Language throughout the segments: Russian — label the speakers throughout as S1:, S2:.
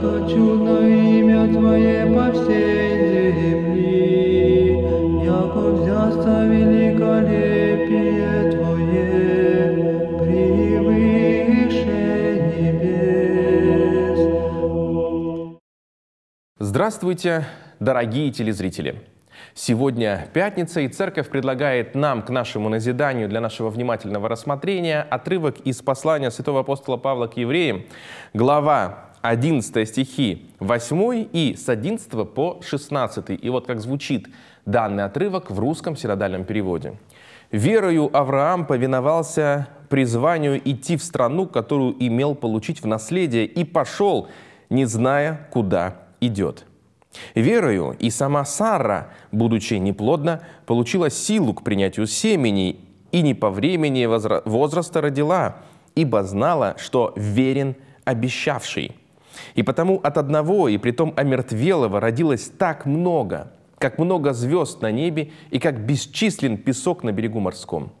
S1: хочу на имя Твое по всей земли, яко взяста великолепие Твое, превыше небес. Здравствуйте, дорогие телезрители! Сегодня пятница, и церковь предлагает нам к нашему назиданию для нашего внимательного рассмотрения отрывок из послания святого апостола Павла к евреям, глава 11 стихи 8 и с 11 по 16. И вот как звучит данный отрывок в русском синодальном переводе. «Верою Авраам повиновался призванию идти в страну, которую имел получить в наследие, и пошел, не зная, куда идет». Верою и сама Сара, будучи неплодна, получила силу к принятию семени и не по времени возраста родила, ибо знала, что верен обещавший – и потому от одного, и притом омертвелого, родилось так много, как много звезд на небе и как бесчислен песок на берегу морском.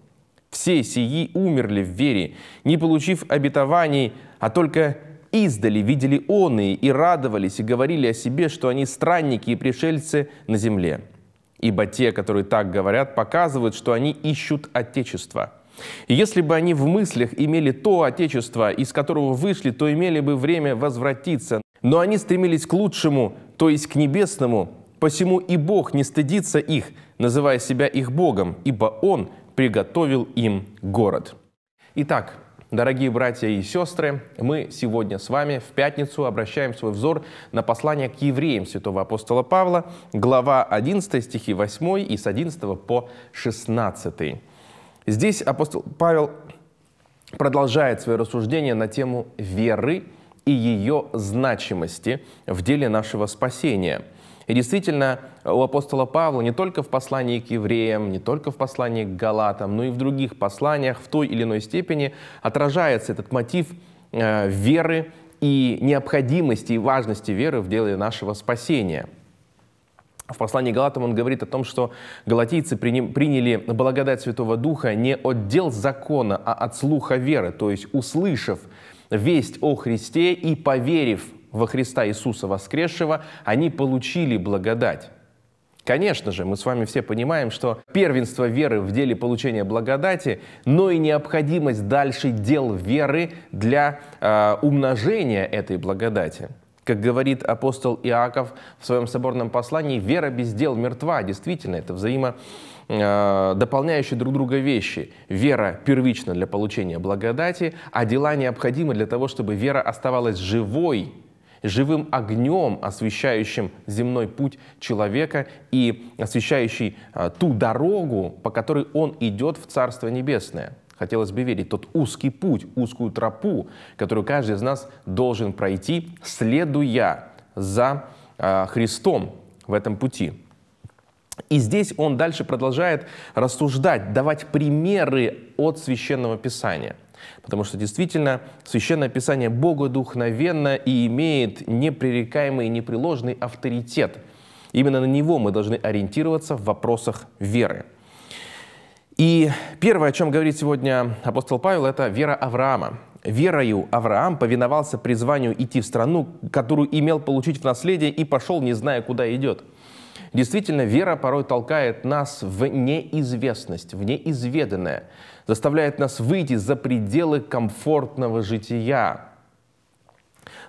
S1: Все сии умерли в вере, не получив обетований, а только издали видели оны и радовались, и говорили о себе, что они странники и пришельцы на земле. Ибо те, которые так говорят, показывают, что они ищут Отечество – и если бы они в мыслях имели то Отечество, из которого вышли, то имели бы время возвратиться. Но они стремились к лучшему, то есть к небесному, посему и Бог не стыдится их, называя себя их Богом, ибо Он приготовил им город». Итак, Дорогие братья и сестры, мы сегодня с вами в пятницу обращаем свой взор на послание к евреям святого апостола Павла, глава 11 стихи 8 и с 11 по 16. Здесь апостол Павел продолжает свое рассуждение на тему веры и ее значимости в деле нашего спасения. И действительно, у апостола Павла не только в послании к евреям, не только в послании к галатам, но и в других посланиях в той или иной степени отражается этот мотив э, веры и необходимости и важности веры в деле нашего спасения – в послании Галатам он говорит о том, что галатийцы приняли благодать Святого Духа не от дел закона, а от слуха веры, то есть услышав весть о Христе и поверив во Христа Иисуса воскресшего, они получили благодать. Конечно же, мы с вами все понимаем, что первенство веры в деле получения благодати, но и необходимость дальше дел веры для э, умножения этой благодати – как говорит апостол Иаков в своем соборном послании, вера без дел мертва. Действительно, это взаимо э, дополняющие друг друга вещи. Вера первична для получения благодати, а дела необходимы для того, чтобы вера оставалась живой, живым огнем, освещающим земной путь человека и освещающий э, ту дорогу, по которой он идет в Царство Небесное хотелось бы верить, тот узкий путь, узкую тропу, которую каждый из нас должен пройти, следуя за э, Христом в этом пути. И здесь он дальше продолжает рассуждать, давать примеры от Священного Писания. Потому что действительно Священное Писание богодухновенно и имеет непререкаемый и непреложный авторитет. Именно на него мы должны ориентироваться в вопросах веры. И первое, о чем говорит сегодня апостол Павел, это вера Авраама. Верою Авраам повиновался призванию идти в страну, которую имел получить в наследие, и пошел, не зная, куда идет. Действительно, вера порой толкает нас в неизвестность, в неизведанное, заставляет нас выйти за пределы комфортного жития,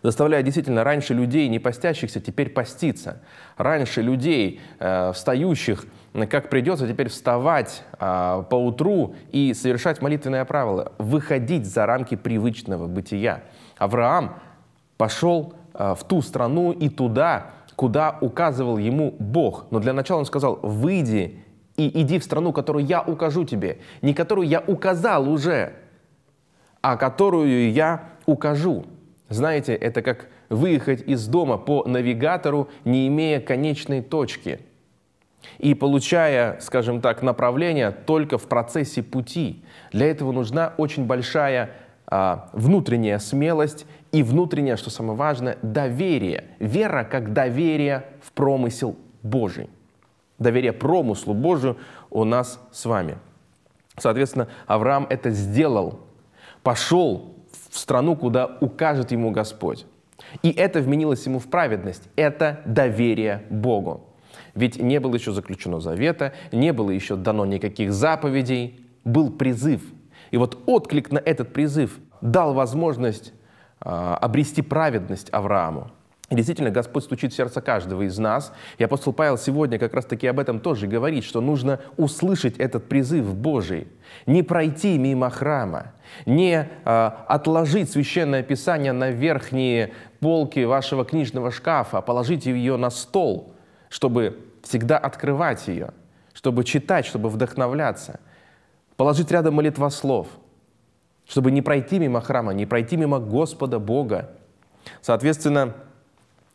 S1: заставляя действительно раньше людей, не постящихся, теперь поститься, раньше людей, э, встающих, как придется теперь вставать а, по утру и совершать молитвенное правило, выходить за рамки привычного бытия. Авраам пошел а, в ту страну и туда, куда указывал ему Бог. Но для начала он сказал, выйди и иди в страну, которую я укажу тебе. Не которую я указал уже, а которую я укажу. Знаете, это как выехать из дома по навигатору, не имея конечной точки – и получая, скажем так, направление только в процессе пути. Для этого нужна очень большая а, внутренняя смелость и внутреннее, что самое важное, доверие. Вера как доверие в промысел Божий. Доверие промыслу Божию у нас с вами. Соответственно, Авраам это сделал, пошел в страну, куда укажет ему Господь. И это вменилось ему в праведность. Это доверие Богу. Ведь не было еще заключено завета, не было еще дано никаких заповедей, был призыв. И вот отклик на этот призыв дал возможность э, обрести праведность Аврааму. И действительно, Господь стучит в сердце каждого из нас. И апостол Павел сегодня как раз-таки об этом тоже говорит, что нужно услышать этот призыв Божий, не пройти мимо храма, не э, отложить священное писание на верхние полки вашего книжного шкафа, а положить ее на стол – чтобы всегда открывать ее, чтобы читать, чтобы вдохновляться, положить рядом молитва слов, чтобы не пройти мимо храма, не пройти мимо Господа Бога. Соответственно,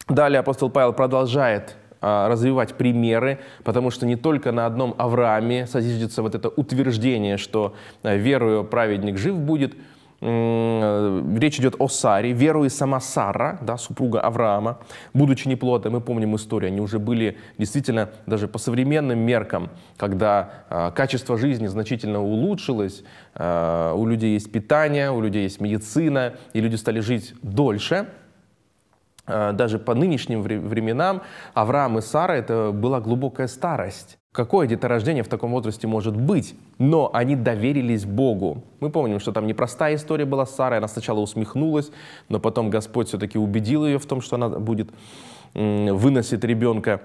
S1: далее апостол Павел продолжает а, развивать примеры, потому что не только на одном Аврааме созиждется вот это утверждение, что а, верою праведник жив будет, Э, речь идет о Саре, веру и сама Сара, да, супруга Авраама, будучи неплодом, мы помним историю, они уже были действительно даже по современным меркам, когда э, качество жизни значительно улучшилось, э, у людей есть питание, у людей есть медицина, и люди стали жить дольше – Э, даже по нынешним временам Авраам и Сара это была глубокая старость. Какое деторождение в таком возрасте может быть? Но они доверились Богу. Мы помним, что там непростая история была с Сарой. Она сначала усмехнулась, но потом Господь все-таки убедил ее в том, что она будет выносит ребенка.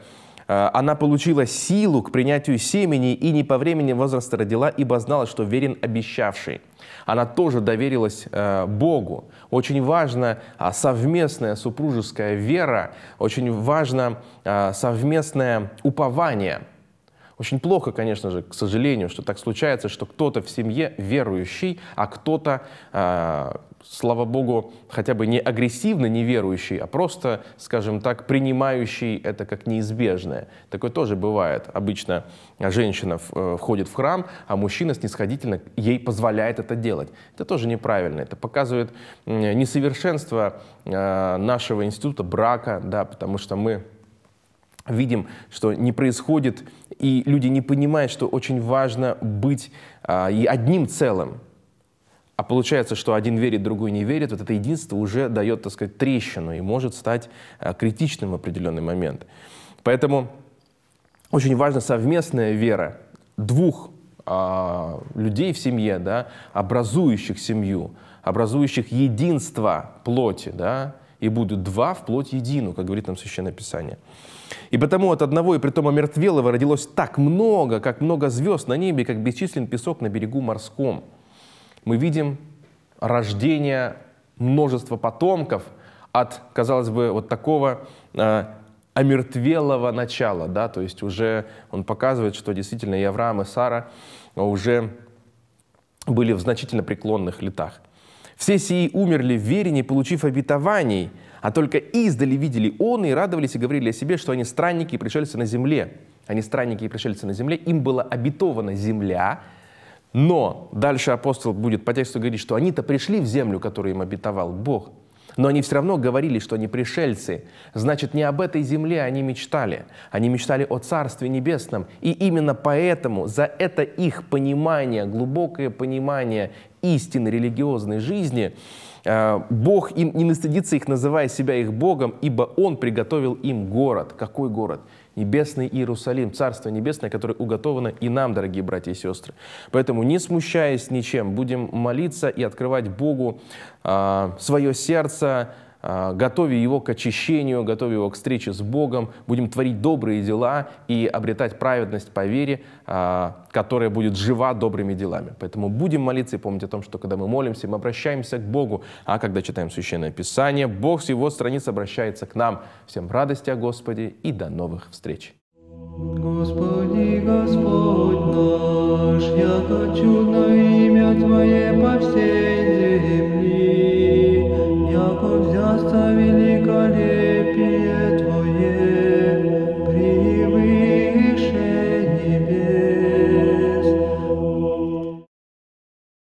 S1: Э, она получила силу к принятию семени и не по времени возраста родила, ибо знала, что верен обещавший. Она тоже доверилась э, Богу. Очень важна а, совместная супружеская вера, очень важно а, совместное упование – очень плохо, конечно же, к сожалению, что так случается, что кто-то в семье верующий, а кто-то, э, слава богу, хотя бы не агрессивно неверующий, а просто, скажем так, принимающий это как неизбежное. Такое тоже бывает. Обычно женщина в, э, входит в храм, а мужчина снисходительно ей позволяет это делать. Это тоже неправильно. Это показывает э, несовершенство э, нашего института брака, да, потому что мы видим, что не происходит, и люди не понимают, что очень важно быть а, и одним целым. А получается, что один верит, другой не верит, вот это единство уже дает, так сказать, трещину и может стать а, критичным в определенный момент. Поэтому очень важна совместная вера двух а, людей в семье, да, образующих семью, образующих единство плоти, да, и будут два в вплоть едину, как говорит нам Священное Писание. И потому от одного и притом омертвелого родилось так много, как много звезд на небе, как бесчислен песок на берегу морском. Мы видим рождение множества потомков от, казалось бы, вот такого э, омертвелого начала, да, то есть уже он показывает, что действительно и Авраам, и Сара уже были в значительно преклонных летах. Все сии умерли в вере, не получив обетований, а только издали видели он и радовались и говорили о себе, что они странники и пришельцы на земле. Они странники и пришельцы на земле, им была обетована земля, но дальше апостол будет по тексту говорить, что они-то пришли в землю, которую им обетовал Бог. Но они все равно говорили, что они пришельцы. Значит, не об этой земле они мечтали. Они мечтали о Царстве Небесном. И именно поэтому за это их понимание, глубокое понимание истины религиозной жизни, э, Бог им не настыдится их, называя себя их Богом, ибо Он приготовил им город. Какой город? Небесный Иерусалим, Царство Небесное, которое уготовано и нам, дорогие братья и сестры. Поэтому, не смущаясь ничем, будем молиться и открывать Богу э, свое сердце, а, готовя его к очищению, готовя его к встрече с Богом, будем творить добрые дела и обретать праведность по вере, а, которая будет жива добрыми делами. Поэтому будем молиться и помнить о том, что когда мы молимся, мы обращаемся к Богу, а когда читаем Священное Писание, Бог с Его страниц обращается к нам. Всем радости о Господе и до новых встреч! Господи, Господь наш, я хочу